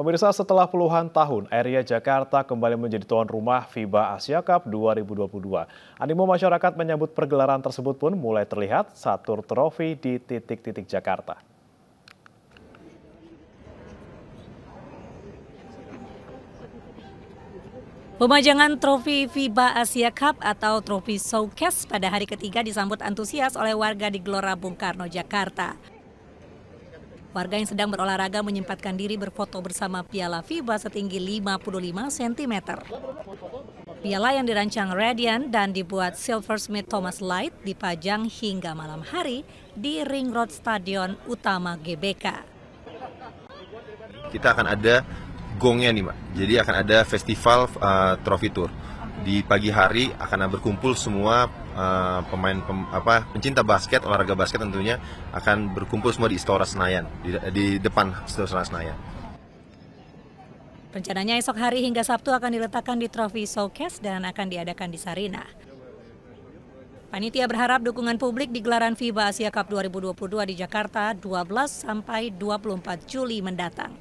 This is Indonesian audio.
Pemirsa, setelah puluhan tahun, area Jakarta kembali menjadi tuan rumah FIBA Asia Cup 2022. Animo masyarakat menyambut pergelaran tersebut pun mulai terlihat saat tur trofi di titik-titik Jakarta. Pemajangan trofi FIBA Asia Cup atau trofi Showcase pada hari ketiga disambut antusias oleh warga di Gelora Bung Karno, Jakarta. Warga yang sedang berolahraga menyempatkan diri berfoto bersama piala FIBA setinggi 55 cm. Piala yang dirancang Radian dan dibuat Silversmith Thomas Light dipajang hingga malam hari di Ring Road Stadion Utama GBK. Kita akan ada gongnya nih, Mbak. Jadi akan ada festival uh, trofi tour di pagi hari akan berkumpul semua uh, pemain pem, apa pencinta basket olahraga basket tentunya akan berkumpul semua di Istora Senayan di, di depan Istora Senayan. Rencananya esok hari hingga Sabtu akan diletakkan di trofi showcase dan akan diadakan di Sarina. Panitia berharap dukungan publik di gelaran FIBA Asia Cup 2022 di Jakarta 12 sampai 24 Juli mendatang.